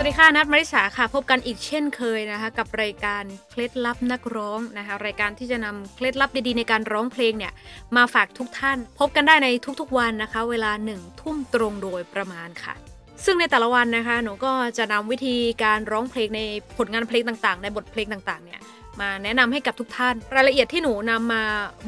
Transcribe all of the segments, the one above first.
สวัสดีค่ะนัทมาริษาค่ะพบกันอีกเช่นเคยนะคะ กับรายการเคล็ดลับนักร้องนะคะ รายการที่จะนำเคล็ดลับดีๆในการร้องเพลงเนี่ยมาฝากทุกท่าน พบกันได้ในทุกๆวันนะคะ เวลาหนึ่งทุ่มตรงโดยประมาณค่ะ ซึ่งในแต่ละวันนะคะหนูก็จะนำวิธีการร้องเพลงในผลงานเพลงต่างๆ ในบทเพลงต่างๆเนี่ยมาแนะนำให้กับทุกท่าน รายละเอียดที่หนูนำมา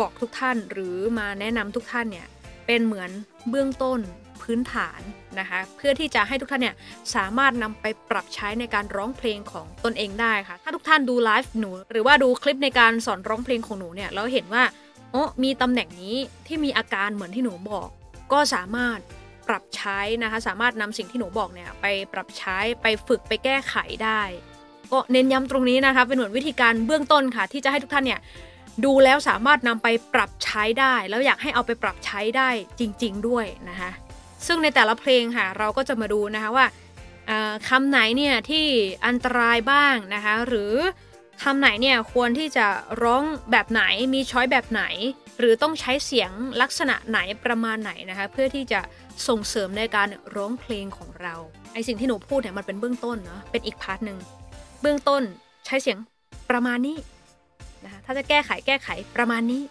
บอกทุกท่าน หรือมาแนะนำทุกท่านเนี่ยเป็นเหมือนเบื้องต้นพื้นฐานนะคะ เพื่อที่จะให้ทุกท่านเนี่ยสามารถนำไปปรับใช้ในการร้องเพลงของตนเองได้ค่ะถ้าทุกท่านดูไลฟ์หนูหรือว่าดูคลิปในการสอนร้องเพลงของหนูเนี่ยแล้วเห็นว่าโอ้มีตำแหน่งนี้ที่มีอาการเหมือนที่หนูบอก ก็สามารถปรับใช้นะคะ สามารถนำสิ่งที่หนูบอกเนี่ยไปปรับใช้ไปฝึกไปแก้ไขได้ก็เน้นย้ำตรงนี้นะคะ เป็นเหมือนวิธีการเบื้องต้นค่ะ ที่จะให้ทุกท่านเนี่ยดูแล้วสามารถนำไปปรับใช้ได้แล้วอยากให้เอาไปปรับใช้ได้จริง ๆด้วยนะคะซึ่งในแต่ละเพลงค่ะเราก็จะมาดูนะคะว่าคำไหนเนี่ยที่อันตรายบ้างนะคะ หรือคำไหนเนี่ยควรที่จะร้องแบบไหน มีช้อยแบบไหน หรือต้องใช้เสียงลักษณะไหนประมาณไหนนะคะเพื่อที่จะส่งเสริมในการร้องเพลงของเราไอสิ่งที่หนูพูดเนี่ยมันเป็นเบื้องต้นเนาะเป็นอีกพาร์ทหนึ่งเบื้องต้นใช้เสียงประมาณนี้นะคะถ้าจะแก้ไขแก้ไขประมาณนี้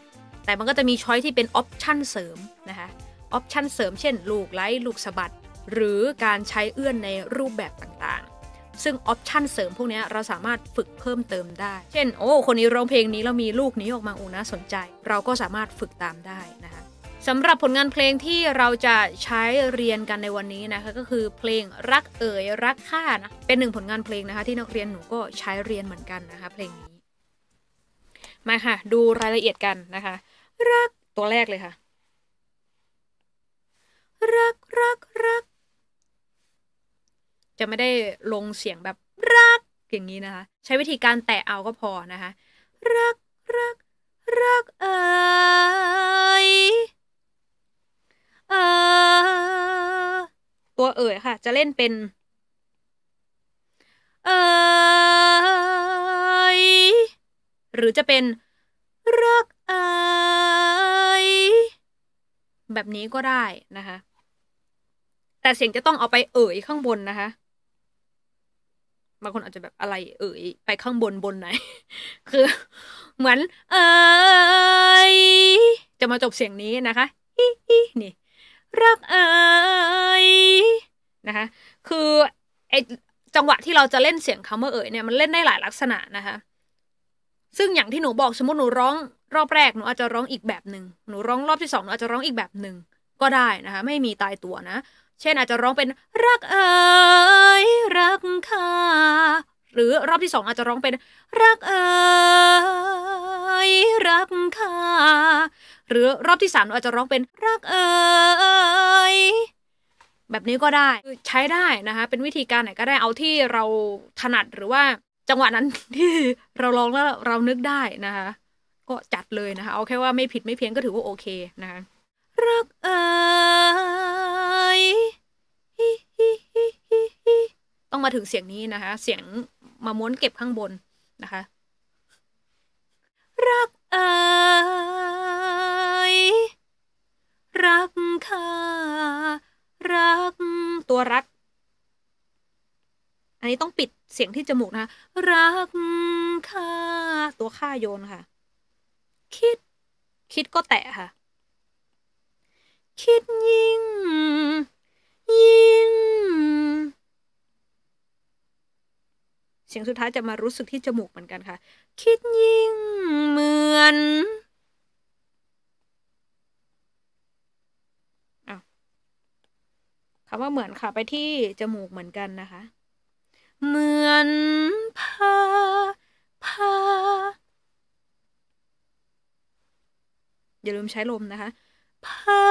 แต่มันก็จะมีช้อยที่เป็นออปชั่นเสริมนะคะออปชันเสริม เช่น ลูกไล้ลูกสะบัด หรือการใช้เอื้อนในรูปแบบต่างๆ ซึ่งออปชันเสริมพวกนี้เราสามารถฝึกเพิ่มเติมได้ เช่น โอ้ คนนี้ร้องเพลงนี้เรามีลูกนี้ออกมาอูนะสนใจ เราก็สามารถฝึกตามได้นะคะสำหรับผลงานเพลงที่เราจะใช้เรียนกันในวันนี้นะคะก็คือเพลงรักเอ๋ยรักข้านะเป็นหนึ่งผลงานเพลงนะคะที่นักเรียนหนูก็ใช้เรียนเหมือนกันนะคะ เพลงนี้มาค่ะ ดูรายละเอียดกันนะคะ รักตัวแรกเลยค่ะรักรักรัก จะไม่ได้ลงเสียงแบบรักอย่างนี้นะคะ ใช้วิธีการแตะเอาก็พอนะคะ รักรักรักเอยเออตัวเอ๋ยค่ะ จะเล่นเป็น เอยหรือจะเป็นรักเอยแบบนี้ก็ได้นะคะแต่เสียงจะต้องเอาไปเอ่ยข้างบนนะคะ บางคนอาจจะแบบอะไรเอ่ยไปข้างบนบนไหน คือ เหมือน เอ่ยจะมาจบเสียงนี้นะคะ นี่รักเอ่ยนะคะ คือไอจังหวะที่เราจะเล่นเสียงคำว่าเอ่ยเนี่ย มันเล่นได้หลายลักษณะนะคะ ซึ่งอย่างที่หนูบอกสมมติหนูร้อง รอบแรกหนูอาจจะร้องอีกแบบหนึ่ง หนูร้องรอบที่สองหนูอาจจะร้องอีกแบบหนึ่งก็ได้นะคะ ไม่มีตายตัวนะเช่นอาจจะร้องเป็น รักเอ๋ยรักค่ะหรือรอบที่สองอาจจะร้องเป็น รักเอ๋ยรักค่ะหรือรอบที่สามอาจจะร้องเป็น รักเอ๋ยแบบนี้ก็ได้ใช้ได้นะคะเป็นวิธีการไหนก็ได้เอาที่เราถนัดหรือว่า จังหวะนั้นที่เราลองแล้วเรานึกได้นะคะก็จัดเลยนะคะเอาแค่ว่าไม่ผิดไม่เพี้ยนก็ถือว่าโอเคนะคะรักเอ๋ยยต้องมาถึงเสียงนี้นะคะเสียงมาม้วนเก็บข้างบนนะคะรักเอ๋ยรักค่ะรักตัวรักอันนี้ต้องปิดเสียงที่จมูกนะรักค่ะตัวค่าโยนค่ะคิดคิดก็แตะค่ะคิดยิ่งยิ่งเสียงสุดท้ายจะมารู้สึกที่จมูกเหมือนกันค่ะ คิดยิ่งเหมือน คำว่าเหมือนค่ะไปที่จมูกเหมือนกันนะคะ เหมือนพาพาอย่าลืมใช้ลมนะคะพา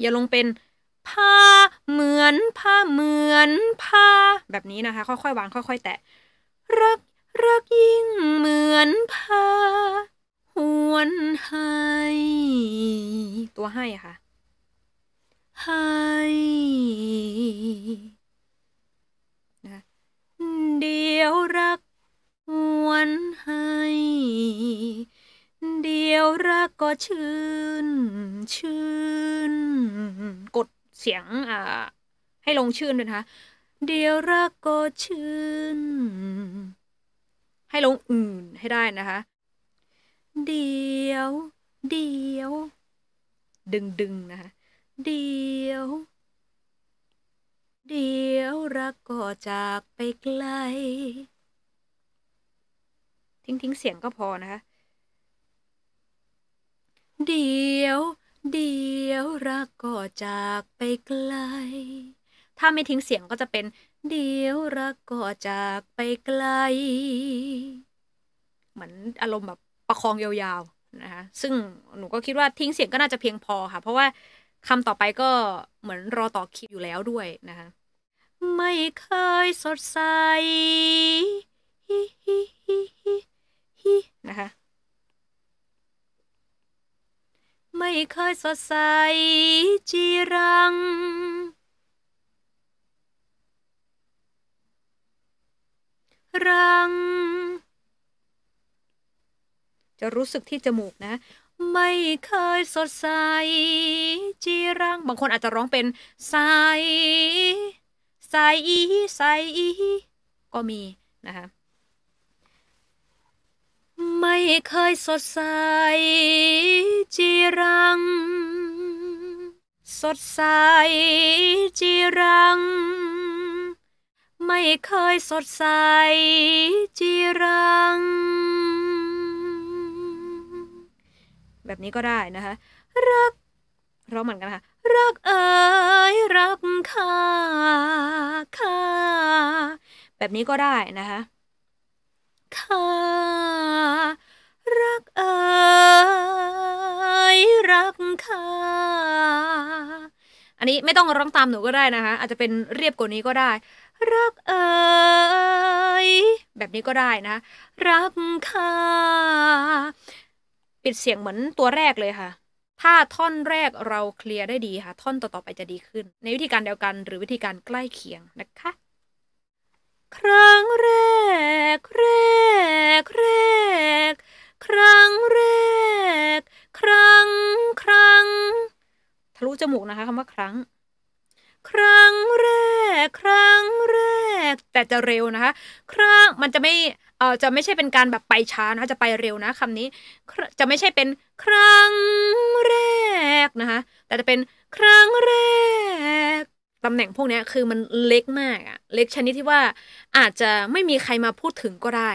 อย่าลงเป็นผ้าเหมือนผ้าเหมือนผ้าแบบนี้นะคะ ค่อยๆวางค่อยๆแตะรัก รักยิ่ง เหมือนผ้าหวนให้ ตัวให้ค่ะให้นะเดี๋ยวรักหวนให้ เดียวรักก็ชื่น ชื่น กดเสียงให้ลงชื่นด้วยนะคะเดี๋ยวรักก็ชื่น ให้ลงอื่นให้ได้นะคะ เดี๋ยว เดี๋ยว ดึงดึงนะคะเดี๋ยว เดี๋ยวรักก็จากไปไกล ทิ้งทิ้งเสียงก็พอนะคะ เดี๋ยวเดี๋ยวรักก็จากไปไกล ถ้าไม่ทิ้งเสียงก็จะเป็นเดี๋ยวรักก็จากไปไกล เหมือนอารมณ์แบบประคองยาวๆนะคะ ซึ่งหนูก็คิดว่าทิ้งเสียงก็น่าจะเพียงพอค่ะ เพราะว่าคำต่อไปก็เหมือนรอต่อคิวอยู่แล้วด้วยนะคะ ไม่เคยสดใส นะคะไม่เคยสดใส จีรัง รัง จะรู้สึกที่จมูกนะ ไม่เคยสดใส จีรัง บางคนอาจจะร้องเป็น ใส ใสอีใสอีก็มีนะคะไม่เคยสดใสจีรัง สดใสจีรัง ไม่เคยสดใสจีรัง แบบนี้ก็ได้นะคะรักเราเหมือนกันค่ะรักเอ๋ยรักข้าข้าแบบนี้ก็ได้นะคะค่ารักเอ๋ยรักค่าอันนี้ไม่ต้องร้องตามหนูก็ได้นะคะ อาจจะเป็นเรียบกว่านี้ก็ได้ รักเอ๋ยแบบนี้ก็ได้นะ รักค่าปิดเสียงเหมือนตัวแรกเลยค่ะ ถ้าท่อนแรกเราเคลียร์ได้ดีค่ะ ท่อนต่อๆไปจะดีขึ้น ในวิธีการเดียวกันหรือวิธีการใกล้เคียงนะคะครั้งแรกแรกแรกครั้งแรก ครั้งครั้งทะลุจมูกนะคะคำว่าครั้ง ครั้ง แรก ครั้ง แรก แต่จะเร็วนะคะครั้งมันจะไม่เออจะไม่ใช่เป็นการแบบไปช้านะจะไปเร็วนะคำนี้จะไม่ใช่เป็นครั้งแรกนะคะแต่จะเป็นครั้งแรกตำแหน่งพวกนี้คือมันเล็กมากอะเล็กชนิดที่ว่าอาจจะไม่มีใครมาพูดถึงก็ได้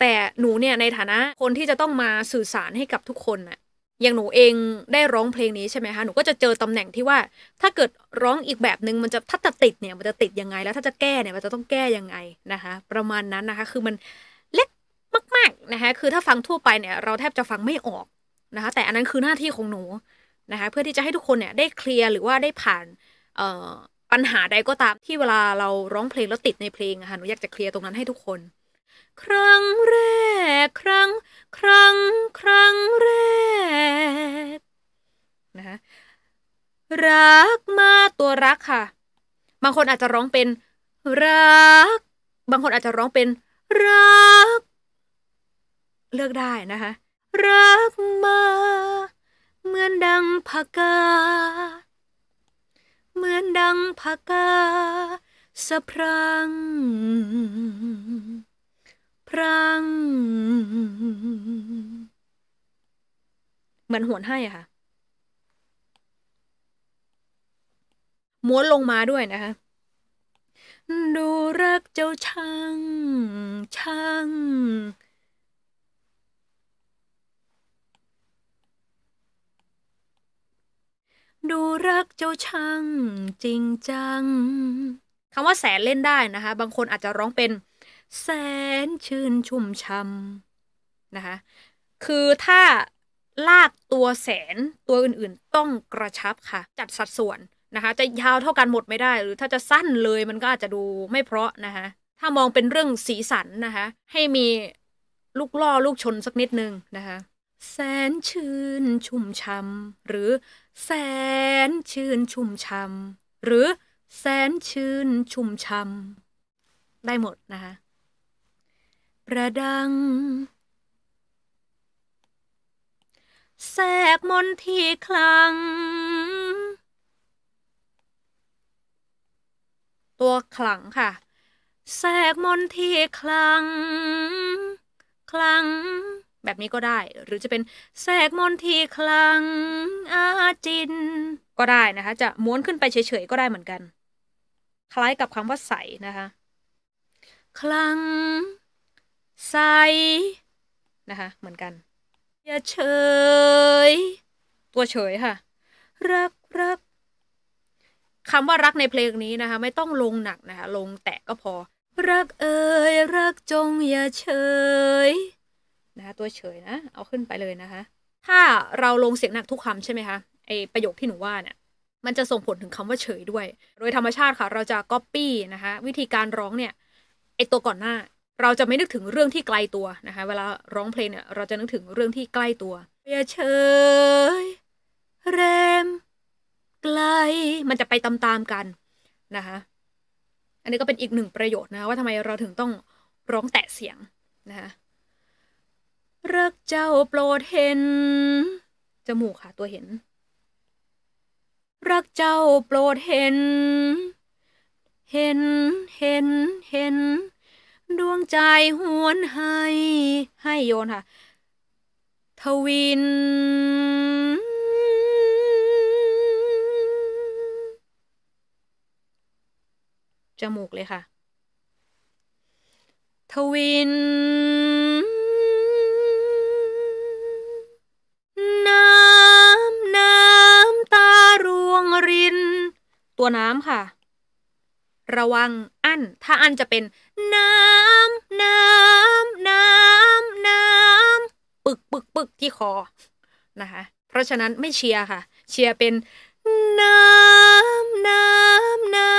แต่หนูเนี่ยในฐานะคนที่จะต้องมาสื่อสารให้กับทุกคนอ่ะอย่างหนูเองได้ร้องเพลงนี้ใช่ไหมคะหนูก็จะเจอตำแหน่งที่ว่าถ้าเกิดร้องอีกแบบนึงมันจะถ้าจะติดเนี่ยมันจะติดยังไงแล้วถ้าจะแก้เนี่ยมันจะต้องแก้ยังไงนะคะ ประมาณนั้นนะคะ คือมันเล็กมากๆนะคะคือถ้าฟังทั่วไปเนี่ย เราแทบจะฟังไม่ออกนะคะแต่อันนั้นคือหน้าที่ของหนูนะคะเพื่อที่จะให้ทุกคนเนี่ยได้เคลียร์หรือว่าได้ผ่านเออ่ปัญหาใดก็ตามที่เวลาเราร้องเพลงแล้วติดในเพลงอะค่ะหนูอยากจะเคลียร์ตรงนั้นให้ทุกคน ครั้งแรก ครั้งครั้งครั้งแรกนะฮะรักมาตัวรักค่ะ บางคนอาจจะร้องเป็นรักบางคนอาจจะร้องเป็น รัก เลือกได้นะคะรักมาเหมือนดังพากาเหมือนดังผากาสะพรังพรังเหมือนหวนให้อะค่ะม้วนลงมาด้วยนะคะ ดูรักเจ้าช่างช่างดูรักเจ้าช่างจริงจัง คำว่าแสนเล่นได้นะคะ บางคนอาจจะร้องเป็น แสนชื่นชุ่มช่ำนะคะ คือถ้าลากตัวแสนตัวอื่นๆต้องกระชับค่ะ จัดสัดส่วนนะคะ จะยาวเท่ากันหมดไม่ได้ หรือถ้าจะสั้นเลยมันก็อาจจะดูไม่เพราะนะคะ ถ้ามองเป็นเรื่องสีสันนะคะ ให้มีลูกล่อลูกชนสักนิดนึงนะคะ แสนชื่นชุ่มช่ำหรือแสนชื่น ชุ่มชำ หรือ แสนชื่น ชุ่มชำ ได้หมดนะคะประดังแสกมนที่ คลัง ตัว คลังค่ะแสกมนที่ คลัง คลังแบบนี้ก็ได้หรือจะเป็นแสกมนทีคลังอาจินก็ได้นะคะจะม้วนขึ้นไปเฉยๆก็ได้เหมือนกัน คล้ายกับคำว่าใสนะคะ คลังใสนะคะเหมือนกัน อย่าเฉยตัวเฉยค่ะรักรักคำว่ารักในเพลงนี้นะคะ ไม่ต้องลงหนักนะคะลงแตะก็พอรักเอ่ยรักจงอย่าเฉยนะคะตัวเฉยนะเอาขึ้นไปเลยนะคะถ้าเราลงเสียงหนักทุกคำใช่ไหมคะไอประโยคที่หนูว่าเนี่ยมันจะส่งผลถึงคำว่าเฉยด้วย โดยธรรมชาติค่ะเราจะก๊อปปี้นะคะวิธีการร้องเนี่ยไอตัวก่อนหน้าเราจะไม่นึกถึงเรื่องที่ไกลตัวนะคะเวลาร้องเพลงเนี่ยเราจะนึกถึงเรื่องที่ใกล้ตัวอย่าเฉยแรมไกลมันจะไปตามๆกันนะคะอันนี้ก็เป็นอีกหนึ่งประโยชน์นะว่าทำไมเราถึงต้องร้องแตะเสียงนะคะรักเจ้าโปรดเห็น จมูกค่ะตัวเห็น รักเจ้าโปรดเห็น เห็น เห็น เห็น ดวงใจหวนให้ ให้โยนค่ะ ทวิน จมูกเลยค่ะ ทวินตัวน้ำค่ะ ระวังอั้นถ้าอั้นจะเป็นน้ำน้ำน้ำน้ำปึกปึกปึกที่คอนะคะเพราะฉะนั้นไม่เชียร์ค่ะเชียร์เป็นน้ำน้ำน้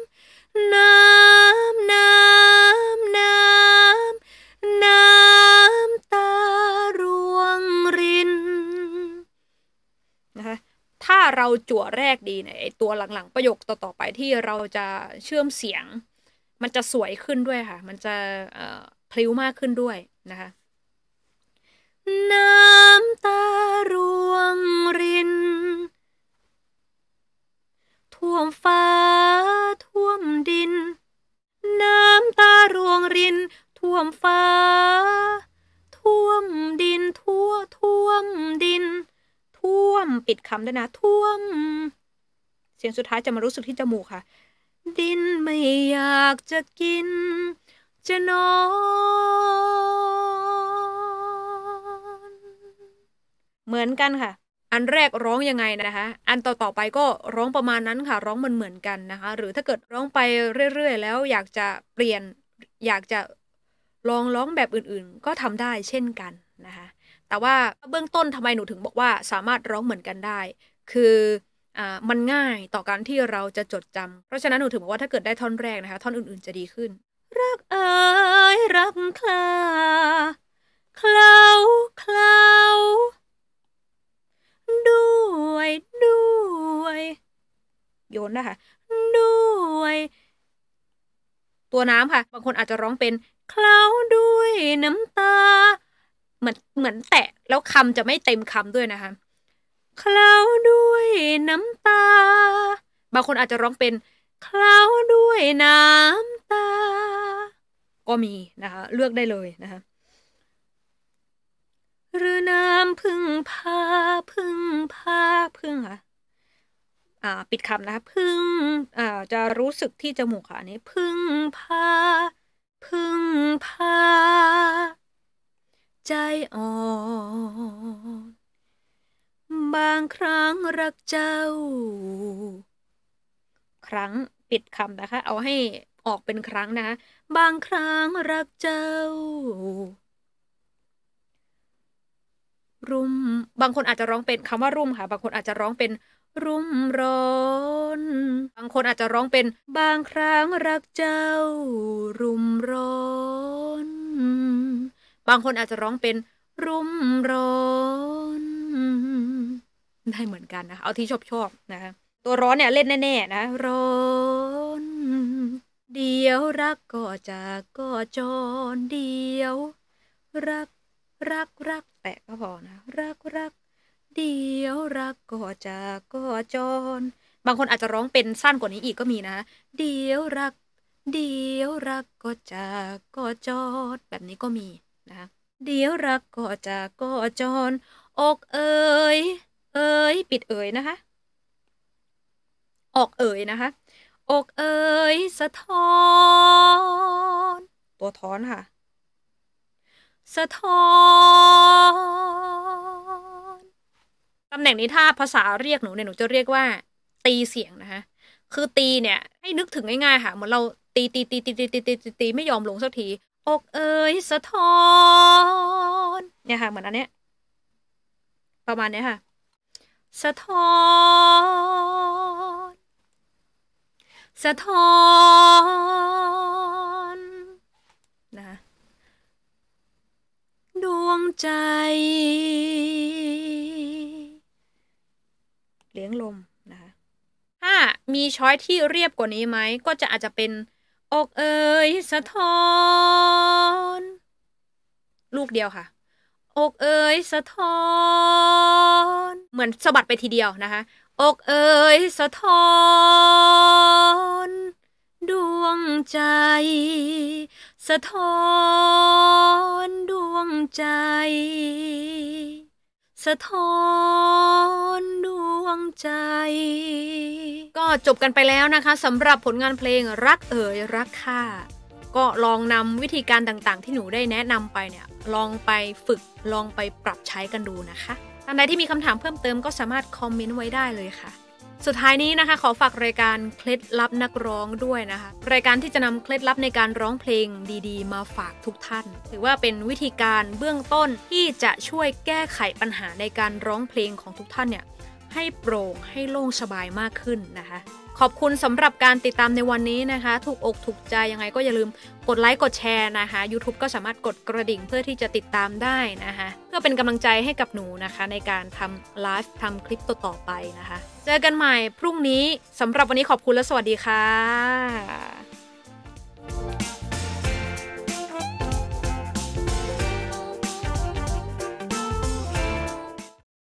ำน้ำน้ำาเราจั่วแรกดีเนี่ยตัวหลังๆประโยคต่อๆไปที่เราจะเชื่อมเสียง มันจะสวยขึ้นด้วยค่ะ มันจะพลิ้วมากขึ้นด้วยนะคะน้ำตาร่วงริน ท่วมฟ้าท่วมดิน น้ำตาร่วงริน ท่วมฟ้าท่วมดินทั่วท่วมดินมปิดคำด้วยนะท่วมเสียงสุดท้ายจะมารู้สึกที่จมูกค่ะ ดินไม่อยากจะกิน จะนอนเหมือนกันค่ะ อันแรกร้องยังไงนะคะ อันต่อๆไปก็ร้องประมาณนั้นค่ะ ร้องมันเหมือนกันนะคะ หรือถ้าเกิดร้องไปเรื่อยๆแล้ว อยากจะเปลี่ยนอยากจะลองร้องแบบอื่น ๆ ก็ทำได้เช่นกันนะคะแต่ว่าเบื้องต้นทำไมหนูถึงบอกว่าสามารถร้องเหมือนกันได้ คือมันง่ายต่อการที่เราจะจดจำ เพราะฉะนั้นหนูถึงบอกว่าถ้าเกิดได้ท่อนแรกนะคะ ท่อนอื่น ๆจะดีขึ้น รักเอ๋ยรักคลาคลาเคลาด้วย ด้วย โยนนะคะด้วยตัวน้ำค่ะ บางคนอาจจะร้องเป็นเคลาด้วยน้ำตาเหมือนเหมือนแตะ แล้วคำจะไม่เต็มคำด้วยนะคะเคล้าด้วยน้ำตา บางคนอาจจะร้องเป็นเคล้าด้วยน้ำตา ก็มีนะคะเลือกได้เลยนะคะ หรือน้ำพึ่งพาพึ่งพาพึ่งค่ะปิดคำนะคะพึ่งจะรู้สึกที่จมูกค่ะนี้พึ่งพาพึ่งพาใจอ่อนบางครั้งรักเจ้า ครั้งปิดคำนะคะเอาให้ออกเป็นครั้งนะ บางครั้งรักเจ้า รุมบางคนอาจจะร้องเป็นคำว่ารุมค่ะ บางคนอาจจะร้องเป็น รุ่มร้อน บางคนอาจจะร้องเป็นบางครั้งรักเจ้ารุ่มร้อนบางคนอาจจะร้องเป็นรุ่มร้อนได้เหมือนกันนะ เอาที่ชอบชอบนะ ตัวร้อนเนี่ยเล่นแน่ๆนะร้อนเดียวรักก็จากก็จร เดียวรักรักรักแตะก็พอนะ รักรักเดียวรักก็จากก็จร บางคนอาจจะร้องเป็นสั้นกว่านี้อีกก็มีนะเดียวรัก เดียวรักก็จากก็จรแบบนี้ก็มีนะคะเดี๋ยวรักก็จะก่อจรอกเอ่ยเอ่ยปิดเอ่ยนะคะออกเอ่ยนะคะอกเอ่ยสะท้อนตัวท้อนค่ะสะท้อน ตำแหน่งนี้ถ้าภาษาเรียกหนูเนี่ยหนูจะเรียกว่า ตีเสียงนะคะคือตีเนี่ยให้นึกถึงง่ายๆค่ะเหมือนเราตีตีตีตีตีตีตีตีไม่ยอมลงสักทีอกเอ๋ยสะท้อน เนี่ยค่ะ เหมือนอันเนี้ยประมาณเนี้ยค่ะสะท้อนสะท้อนนะดวงใจเลี้ยงลม นะคะถ้ามีช้อยที่เรียบกว่านี้ไหมก็จะอาจจะเป็นอกเอ๋ยสะท้อน ลูกเดียวค่ะอกเอ๋ยสะท้อน เหมือนสะบัดไปทีเดียวนะคะอกเอ๋ยสะท้อน ดวงใจ สะท้อน ดวงใจสะท้อนดวงใจ ก็จบกันไปแล้วนะคะสำหรับผลงานเพลงรักเอ๋ยรักค่ะก็ลองนำวิธีการต่างๆ ที่หนูได้แนะนำไปเนี่ย ลองไปฝึกลองไปปรับใช้กันดูนะคะท่านใดที่มีคำถามเพิ่มเติมก็สามารถคอมเมนต์ไว้ได้เลยค่ะสุดท้ายนี้นะคะขอฝากรายการเคล็ดลับนักร้องด้วยนะคะ รายการที่จะนำเคล็ดลับในการร้องเพลงดี ๆ มาฝากทุกท่านถือว่าเป็นวิธีการเบื้องต้นที่จะช่วยแก้ไขปัญหาในการร้องเพลงของทุกท่านเนี่ยให้โปร่งให้โล่งสบายมากขึ้นนะคะขอบคุณสำหรับการติดตามในวันนี้นะคะ ถูกอก ถูกใจยังไงก็อย่าลืมกดไลค์กดแชร์นะคะ YouTube ก็สามารถกดกระดิ่งเพื่อที่จะติดตามได้นะคะ เพื่อเป็นกำลังใจให้กับหนูนะคะ ในการทำไลฟ์ทำคลิปต่อๆไปนะคะ เจอกันใหม่พรุ่งนี้สำหรับวันนี้ขอบคุณและสวัสดีค่ะ